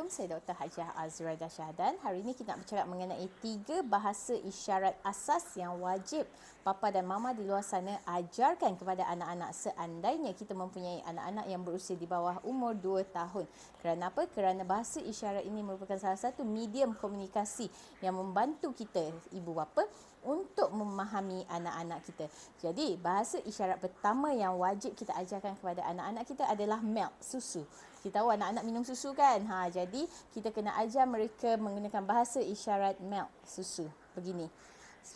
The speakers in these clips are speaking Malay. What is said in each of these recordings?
Assalamualaikum, saya Dr. Hajah Azra Dasyahdan. Hari ini kita nak bercakap mengenai tiga bahasa isyarat asas yang wajib Papa dan Mama di luar sana ajarkan kepada anak-anak seandainya kita mempunyai anak-anak yang berusia di bawah umur 2 tahun. Kerana apa? Kerana bahasa isyarat ini merupakan salah satu medium komunikasi yang membantu kita, ibu bapa, untuk memahami anak-anak kita. Jadi, bahasa isyarat pertama yang wajib kita ajarkan kepada anak-anak kita adalah milk, susu. Kita tahu anak-anak minum susu kan? Ha, jadi, kita kena ajar mereka menggunakan bahasa isyarat milk, susu. Begini.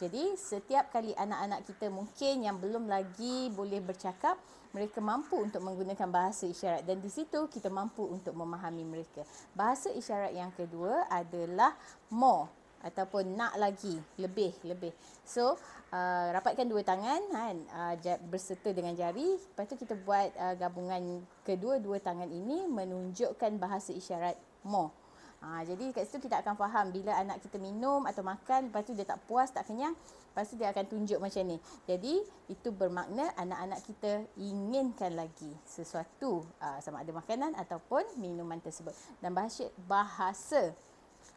Jadi, setiap kali anak-anak kita mungkin yang belum lagi boleh bercakap, mereka mampu untuk menggunakan bahasa isyarat dan di situ kita mampu untuk memahami mereka. Bahasa isyarat yang kedua adalah more ataupun nak lagi lebih lebih so uh, rapatkan dua tangan kan uh, berserta dengan jari lepas tu kita buat uh, gabungan kedua-dua tangan ini menunjukkan bahasa isyarat mo Ha, jadi kat situ kita akan faham bila anak kita minum atau makan lepas tu dia tak puas, tak kenyang, lepas tu dia akan tunjuk macam ni. Jadi itu bermakna anak-anak kita inginkan lagi sesuatu uh, sama ada makanan ataupun minuman tersebut. Dan bahasa, bahasa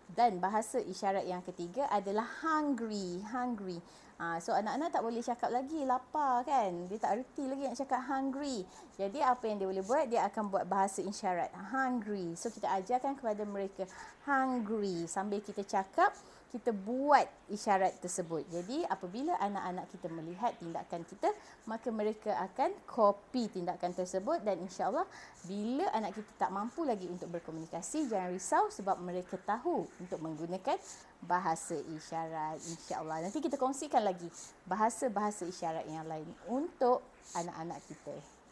dan bahasa isyarat yang ketiga adalah hungry, hungry. Ha, so anak-anak tak boleh cakap lagi lapar kan. Dia tak reti lagi nak cakap hungry. Jadi apa yang dia boleh buat, dia akan buat bahasa insyarat. Hungry. So kita ajarkan kepada mereka hungry. Sambil kita cakap, kita buat isyarat tersebut. Jadi apabila anak-anak kita melihat tindakan kita, maka mereka akan copy tindakan tersebut dan insyaAllah bila anak kita tak mampu lagi untuk berkomunikasi, jangan risau sebab mereka tahu untuk menggunakan bahasa isyarat insya-Allah. Nanti kita kongsikan lagi bahasa-bahasa isyarat yang lain untuk anak-anak kita.